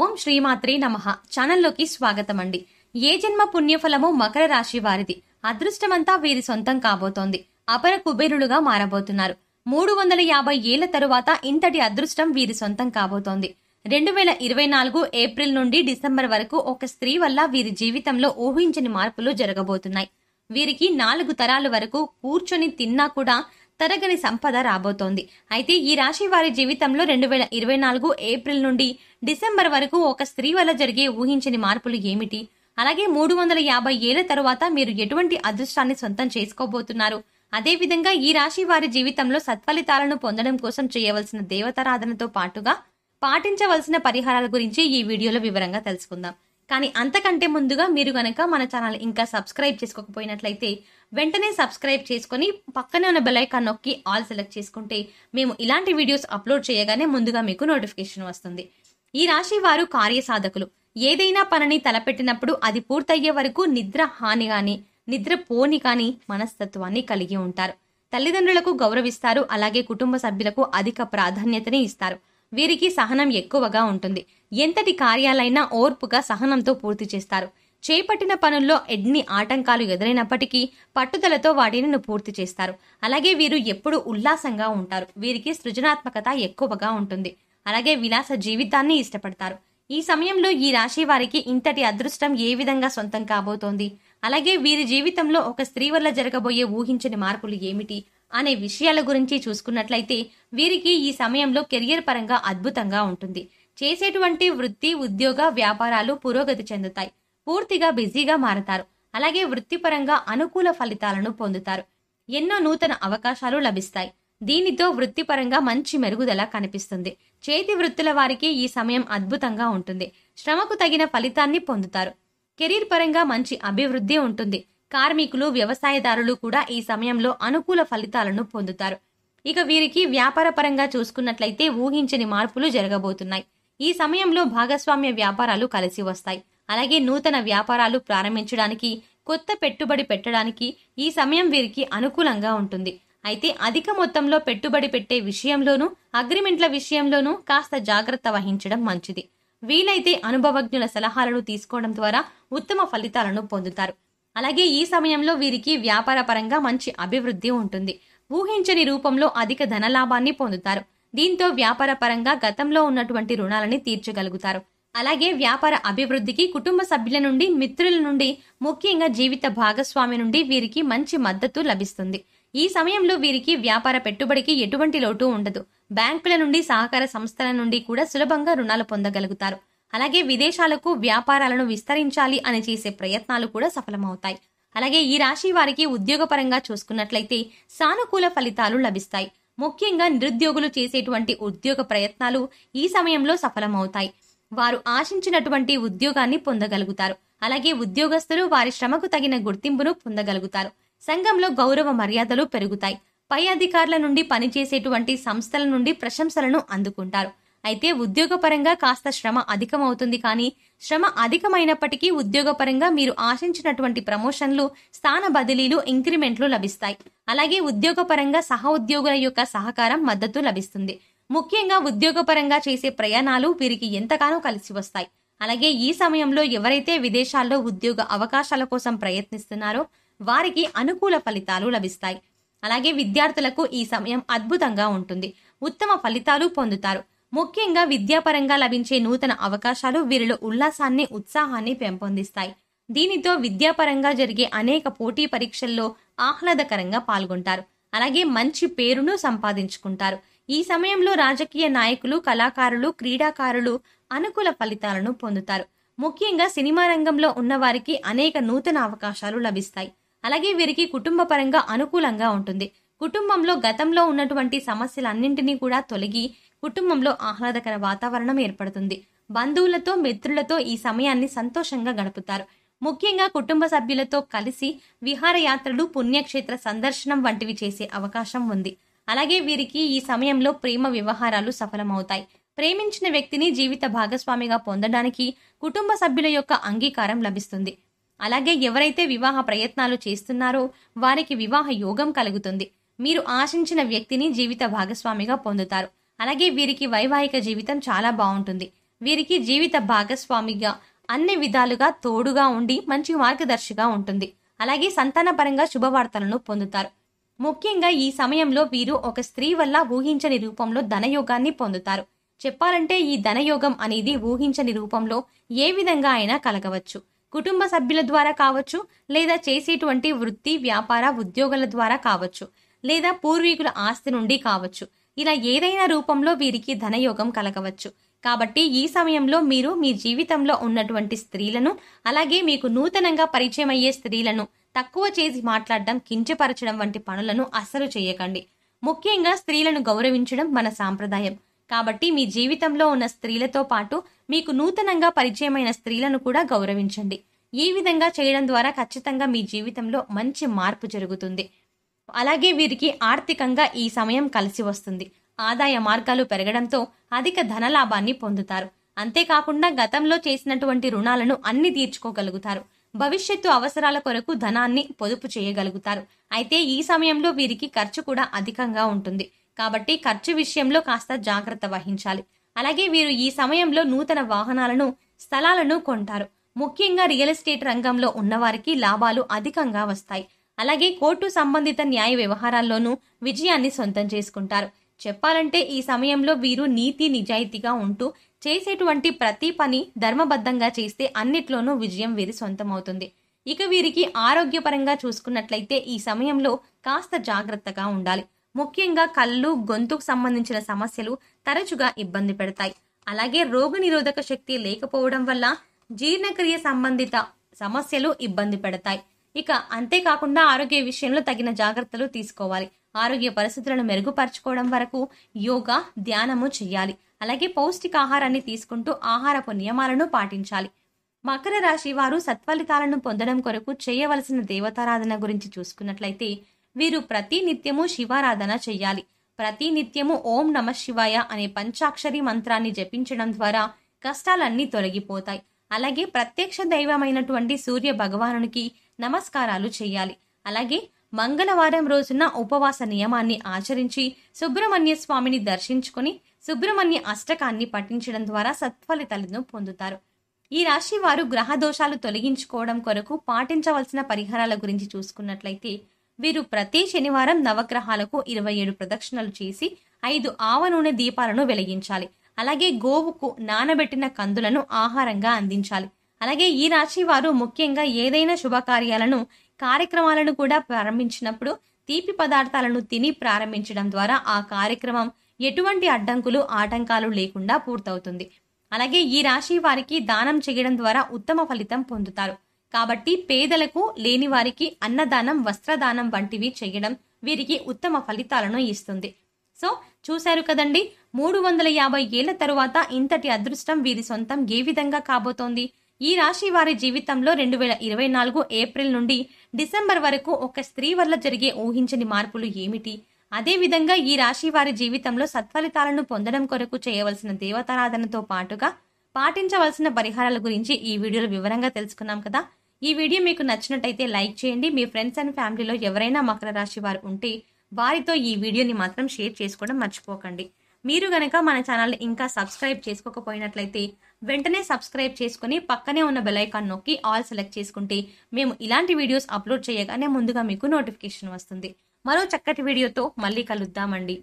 ఓం శ్రీమాత్రి నమ ఛానల్లోకి స్వాగతం అండి ఏ జన్మ పుణ్యఫలము మకర రాశి వారిది అదృష్టమంతా వీరి సొంతం కాబోతోంది అపర కుబేరులుగా మారబోతున్నారు మూడు వందల యాభై ఏళ్ల తరువాత ఇంతటి అదృష్టం వీరి సొంతం కాబోతోంది రెండు వేల ఇరవై నాలుగు ఏప్రిల్ నుండి డిసెంబర్ వరకు ఒక స్త్రీ వల్ల వీరి జీవితంలో ఊహించని మార్పులు జరగబోతున్నాయి వీరికి నాలుగు తరాల వరకు కూర్చొని తిన్నా కూడా తరగని సంపద రాబోతోంది అయితే ఈ రాశి వారి జీవితంలో రెండు వేల ఇరవై నాలుగు ఏప్రిల్ నుండి డిసెంబర్ వరకు ఒక స్త్రీ వల్ల జరిగే ఊహించని మార్పులు ఏమిటి అలాగే మూడు వందల యాభై ఏళ్ల తరువాత మీరు ఎటువంటి అదృష్టాన్ని సొంతం చేసుకోబోతున్నారు అదేవిధంగా ఈ రాశి వారి జీవితంలో సత్ఫలితాలను పొందడం కోసం చేయవలసిన దేవతారాధనతో పాటుగా పాటించవలసిన పరిహారాల గురించి ఈ వీడియోలో వివరంగా తెలుసుకుందాం కానీ అంతకంటే ముందుగా మీరు కనుక మన ఛానల్ ఇంకా సబ్స్క్రైబ్ చేసుకోకపోయినట్లయితే వెంటనే సబ్స్క్రైబ్ చేసుకొని పక్కనే ఉన్న బెల్ ఐకాన్ నొక్కి ఆల్ సెలెక్ట్ చేసుకుంటే మేము ఇలాంటి వీడియోస్ అప్లోడ్ చేయగానే ముందుగా మీకు నోటిఫికేషన్ వస్తుంది ఈ రాశి వారు కార్యసాధకులు ఏదైనా పనిని తలపెట్టినప్పుడు అది పూర్తయ్యే వరకు నిద్ర హాని కానీ నిద్ర పోని కానీ మనస్తత్వాన్ని కలిగి ఉంటారు తల్లిదండ్రులకు గౌరవిస్తారు అలాగే కుటుంబ సభ్యులకు అధిక ప్రాధాన్యతని ఇస్తారు వీరికి సహనం ఎక్కువగా ఉంటుంది ఎంతటి కార్యాలైనా ఓర్పుగా సహనంతో పూర్తి చేస్తారు చేపట్టిన పనుల్లో ఎన్ని ఆటంకాలు ఎదురైనప్పటికీ పట్టుదలతో వాటిని పూర్తి చేస్తారు అలాగే వీరు ఎప్పుడు ఉల్లాసంగా ఉంటారు వీరికి సృజనాత్మకత ఎక్కువగా ఉంటుంది అలాగే విలాస జీవితాన్ని ఇష్టపడతారు ఈ సమయంలో ఈ రాశి వారికి ఇంతటి అదృష్టం ఏ విధంగా సొంతం కాబోతోంది అలాగే వీరి జీవితంలో ఒక స్త్రీ వల్ల జరగబోయే ఊహించని మార్పులు ఏమిటి అనే విషయాల గురించి చూసుకున్నట్లయితే వీరికి ఈ సమయంలో కెరియర్ పరంగా అద్భుతంగా ఉంటుంది చేసేటువంటి వృత్తి ఉద్యోగ వ్యాపారాలు పురోగతి చెందుతాయి పూర్తిగా బిజీగా మారతారు అలాగే వృత్తిపరంగా అనుకూల ఫలితాలను పొందుతారు ఎన్నో నూతన అవకాశాలు లభిస్తాయి దీనితో వృత్తిపరంగా మంచి మెరుగుదల కనిపిస్తుంది చేతి వృత్తుల వారికి ఈ సమయం అద్భుతంగా ఉంటుంది శ్రమకు తగిన ఫలితాన్ని పొందుతారు కెరీర్ పరంగా మంచి అభివృద్ధి ఉంటుంది కార్మికులు వ్యవసాయదారులు కూడా ఈ సమయంలో అనుకూల ఫలితాలను పొందుతారు ఇక వీరికి వ్యాపార పరంగా చూసుకున్నట్లయితే ఊహించని మార్పులు జరగబోతున్నాయి ఈ సమయంలో భాగస్వామ్య వ్యాపారాలు కలిసి వస్తాయి అలాగే నూతన వ్యాపారాలు ప్రారంభించడానికి కొత్త పెట్టుబడి పెట్టడానికి ఈ సమయం వీరికి అనుకూలంగా ఉంటుంది అయితే అధిక మొత్తంలో పెట్టుబడి పెట్టే విషయంలోనూ అగ్రిమెంట్ల విషయంలోనూ కాస్త జాగ్రత్త వహించడం మంచిది వీలైతే అనుభవజ్ఞుల సలహాలను తీసుకోవడం ద్వారా ఉత్తమ ఫలితాలను పొందుతారు అలాగే ఈ సమయంలో వీరికి వ్యాపారపరంగా మంచి అభివృద్ధి ఉంటుంది ఊహించని రూపంలో అధిక ధనలాభాన్ని పొందుతారు దీంతో వ్యాపార పరంగా గతంలో ఉన్నటువంటి రుణాలని తీర్చగలుగుతారు అలాగే వ్యాపార అభివృద్ధికి కుటుంబ సభ్యుల నుండి మిత్రుల నుండి ముఖ్యంగా జీవిత భాగస్వామి నుండి వీరికి మంచి మద్దతు లభిస్తుంది ఈ సమయంలో వీరికి వ్యాపార పెట్టుబడికి ఎటువంటి లోటు ఉండదు బ్యాంకుల నుండి సహకార సంస్థల నుండి కూడా సులభంగా రుణాలు పొందగలుగుతారు అలాగే విదేశాలకు వ్యాపారాలను విస్తరించాలి అని చేసే ప్రయత్నాలు కూడా సఫలమవుతాయి అలాగే ఈ రాశి వారికి ఉద్యోగపరంగా చూసుకున్నట్లయితే సానుకూల ఫలితాలు లభిస్తాయి ముఖ్యంగా నిరుద్యోగులు చేసేటువంటి ఉద్యోగ ప్రయత్నాలు ఈ సమయంలో సఫలమవుతాయి వారు ఆశించినటువంటి ఉద్యోగాన్ని పొందగలుగుతారు అలాగే ఉద్యోగస్తులు వారి శ్రమకు తగిన గుర్తింపును పొందగలుగుతారు సంఘంలో గౌరవ మర్యాదలు పెరుగుతాయి పై అధికారుల నుండి పనిచేసేటువంటి సంస్థల నుండి ప్రశంసలను అందుకుంటారు అయితే ఉద్యోగపరంగా కాస్త శ్రమ అధికమవుతుంది కానీ శ్రమ అధికమైనప్పటికీ ఉద్యోగపరంగా మీరు ఆశించినటువంటి ప్రమోషన్లు స్థాన బదిలీలు ఇంక్రిమెంట్లు లభిస్తాయి అలాగే ఉద్యోగపరంగా ఉద్యోగుల యొక్క సహకారం మద్దతు లభిస్తుంది ముఖ్యంగా ఉద్యోగపరంగా చేసే ప్రయాణాలు వీరికి ఎంతగానో కలిసి వస్తాయి అలాగే ఈ సమయంలో ఎవరైతే విదేశాల్లో ఉద్యోగ అవకాశాల కోసం ప్రయత్నిస్తున్నారో వారికి అనుకూల ఫలితాలు లభిస్తాయి అలాగే విద్యార్థులకు ఈ సమయం అద్భుతంగా ఉంటుంది ఉత్తమ ఫలితాలు పొందుతారు ముఖ్యంగా విద్యాపరంగా లభించే నూతన అవకాశాలు వీరిలో ఉల్లాసాన్ని ఉత్సాహాన్ని పెంపొందిస్తాయి దీనితో విద్యాపరంగా జరిగే అనేక పోటీ పరీక్షల్లో ఆహ్లాదకరంగా పాల్గొంటారు అలాగే మంచి పేరును సంపాదించుకుంటారు ఈ సమయంలో రాజకీయ నాయకులు కళాకారులు క్రీడాకారులు అనుకూల ఫలితాలను పొందుతారు ముఖ్యంగా సినిమా రంగంలో ఉన్నవారికి అనేక నూతన అవకాశాలు లభిస్తాయి అలాగే వీరికి కుటుంబ పరంగా అనుకూలంగా ఉంటుంది కుటుంబంలో గతంలో ఉన్నటువంటి సమస్యలన్నింటినీ కూడా తొలగి కుటుంబంలో ఆహ్లాదకర వాతావరణం ఏర్పడుతుంది బంధువులతో మిత్రులతో ఈ సమయాన్ని సంతోషంగా గడుపుతారు ముఖ్యంగా కుటుంబ సభ్యులతో కలిసి విహారయాత్రలు పుణ్యక్షేత్ర సందర్శనం వంటివి చేసే అవకాశం ఉంది అలాగే వీరికి ఈ సమయంలో ప్రేమ వ్యవహారాలు సఫలమవుతాయి ప్రేమించిన వ్యక్తిని జీవిత భాగస్వామిగా పొందడానికి కుటుంబ సభ్యుల యొక్క అంగీకారం లభిస్తుంది అలాగే ఎవరైతే వివాహ ప్రయత్నాలు చేస్తున్నారో వారికి వివాహ యోగం కలుగుతుంది మీరు ఆశించిన వ్యక్తిని జీవిత భాగస్వామిగా పొందుతారు అలాగే వీరికి వైవాహిక జీవితం చాలా బాగుంటుంది వీరికి జీవిత భాగస్వామిగా అన్ని విధాలుగా తోడుగా ఉండి మంచి మార్గదర్శిగా ఉంటుంది అలాగే సంతానపరంగా శుభవార్తలను పొందుతారు ముఖ్యంగా ఈ సమయంలో వీరు ఒక స్త్రీ వల్ల ఊహించని రూపంలో ధనయోగాన్ని పొందుతారు చెప్పాలంటే ఈ ధనయోగం అనేది ఊహించని రూపంలో ఏ విధంగా అయినా కలగవచ్చు కుటుంబ సభ్యుల ద్వారా కావచ్చు లేదా చేసేటువంటి వృత్తి వ్యాపార ఉద్యోగుల ద్వారా కావచ్చు లేదా పూర్వీకుల ఆస్తి నుండి కావచ్చు ఇలా ఏదైనా రూపంలో వీరికి ధనయోగం కలగవచ్చు కాబట్టి ఈ సమయంలో మీరు మీ జీవితంలో ఉన్నటువంటి స్త్రీలను అలాగే మీకు నూతనంగా పరిచయం అయ్యే స్త్రీలను తక్కువ చేసి మాట్లాడడం కించపరచడం వంటి పనులను అస్సలు చేయకండి ముఖ్యంగా స్త్రీలను గౌరవించడం మన సాంప్రదాయం కాబట్టి మీ జీవితంలో ఉన్న స్త్రీలతో పాటు మీకు నూతనంగా పరిచయమైన స్త్రీలను కూడా గౌరవించండి ఈ విధంగా చేయడం ద్వారా ఖచ్చితంగా మీ జీవితంలో మంచి మార్పు జరుగుతుంది అలాగే వీరికి ఆర్థికంగా ఈ సమయం కలిసి వస్తుంది ఆదాయ మార్గాలు పెరగడంతో అధిక ధనలాభాన్ని పొందుతారు అంతేకాకుండా గతంలో చేసినటువంటి రుణాలను అన్ని తీర్చుకోగలుగుతారు భవిష్యత్తు అవసరాల కొరకు ధనాన్ని పొదుపు చేయగలుగుతారు అయితే ఈ సమయంలో వీరికి ఖర్చు కూడా అధికంగా ఉంటుంది కాబట్టి ఖర్చు విషయంలో కాస్త జాగ్రత్త వహించాలి అలాగే వీరు ఈ సమయంలో నూతన వాహనాలను స్థలాలను కొంటారు ముఖ్యంగా రియల్ ఎస్టేట్ రంగంలో ఉన్నవారికి లాభాలు అధికంగా వస్తాయి అలాగే కోర్టు సంబంధిత న్యాయ వ్యవహారాల్లోనూ విజయాన్ని సొంతం చేసుకుంటారు చెప్పాలంటే ఈ సమయంలో వీరు నీతి నిజాయితీగా ఉంటూ చేసేటువంటి ప్రతి పని ధర్మబద్ధంగా చేస్తే అన్నిట్లోనూ విజయం వీరి సొంతమవుతుంది ఇక వీరికి ఆరోగ్యపరంగా చూసుకున్నట్లయితే ఈ సమయంలో కాస్త జాగ్రత్తగా ఉండాలి ముఖ్యంగా కళ్ళు గొంతుకు సంబంధించిన సమస్యలు తరచుగా ఇబ్బంది పెడతాయి అలాగే రోగనిరోధక శక్తి లేకపోవడం వల్ల జీర్ణక్రియ సంబంధిత సమస్యలు ఇబ్బంది పెడతాయి ఇక అంతేకాకుండా ఆరోగ్య విషయంలో తగిన జాగ్రత్తలు తీసుకోవాలి ఆరోగ్య పరిస్థితులను మెరుగుపరచుకోవడం వరకు యోగా ధ్యానము చేయాలి అలాగే పౌష్టికాహారాన్ని తీసుకుంటూ ఆహారపు నియమాలను పాటించాలి మకర రాశి వారు సత్ఫలితాలను పొందడం కొరకు చేయవలసిన దేవతారాధన గురించి చూసుకున్నట్లయితే వీరు ప్రతి నిత్యము శివారాధన చేయాలి ప్రతి నిత్యము ఓం నమ శివాయ అనే పంచాక్షరి మంత్రాన్ని జపించడం ద్వారా కష్టాలన్నీ తొలగిపోతాయి అలాగే ప్రత్యక్ష దైవమైనటువంటి సూర్య భగవానునికి నమస్కారాలు చేయాలి అలాగే మంగళవారం రోజున ఉపవాస నియమాన్ని ఆచరించి సుబ్రహ్మణ్య స్వామిని దర్శించుకుని సుబ్రహ్మణ్య అష్టకాన్ని పఠించడం ద్వారా సత్ఫలితాలను పొందుతారు ఈ రాశి వారు గ్రహ దోషాలు తొలగించుకోవడం కొరకు పాటించవలసిన పరిహారాల గురించి చూసుకున్నట్లయితే వీరు ప్రతి శనివారం నవగ్రహాలకు ఇరవై ఏడు ప్రదక్షిణలు చేసి ఐదు ఆవ నూనె దీపాలను వెలిగించాలి అలాగే గోవుకు నానబెట్టిన కందులను ఆహారంగా అందించాలి అలాగే ఈ రాశి వారు ముఖ్యంగా ఏదైనా శుభకార్యాలను కార్యక్రమాలను కూడా ప్రారంభించినప్పుడు తీపి పదార్థాలను తిని ప్రారంభించడం ద్వారా ఆ కార్యక్రమం ఎటువంటి అడ్డంకులు ఆటంకాలు లేకుండా పూర్తవుతుంది అలాగే ఈ రాశి వారికి దానం చేయడం ద్వారా ఉత్తమ ఫలితం పొందుతారు కాబట్టి పేదలకు లేని వారికి అన్నదానం వస్త్రదానం వంటివి చేయడం వీరికి ఉత్తమ ఫలితాలను ఇస్తుంది సో చూశారు కదండి మూడు వందల యాభై ఏళ్ల తరువాత ఇంతటి అదృష్టం వీరి సొంతం ఏ విధంగా కాబోతోంది ఈ రాశి వారి జీవితంలో రెండు వేల ఇరవై నాలుగు ఏప్రిల్ నుండి డిసెంబర్ వరకు ఒక స్త్రీ వల్ల జరిగే ఊహించని మార్పులు ఏమిటి అదేవిధంగా ఈ రాశి వారి జీవితంలో సత్ఫలితాలను పొందడం కొరకు చేయవలసిన దేవతారాధనతో పాటుగా పాటించవలసిన పరిహారాల గురించి ఈ వీడియోలో వివరంగా తెలుసుకున్నాం కదా ఈ వీడియో మీకు నచ్చినట్టయితే లైక్ చేయండి మీ ఫ్రెండ్స్ అండ్ ఫ్యామిలీలో ఎవరైనా మకర రాశి వారు ఉంటే వారితో ఈ వీడియోని మాత్రం షేర్ చేసుకోవడం మర్చిపోకండి మీరు గనక మన ఛానల్ని ఇంకా సబ్స్క్రైబ్ చేసుకోకపోయినట్లయితే వెంటనే సబ్స్క్రైబ్ చేసుకుని పక్కనే ఉన్న బెలైకాన్ నొక్కి ఆల్ సెలెక్ట్ చేసుకుంటే మేము ఇలాంటి వీడియోస్ అప్లోడ్ చేయగానే ముందుగా మీకు నోటిఫికేషన్ వస్తుంది మరో చక్కటి వీడియోతో మళ్ళీ కలుద్దామండి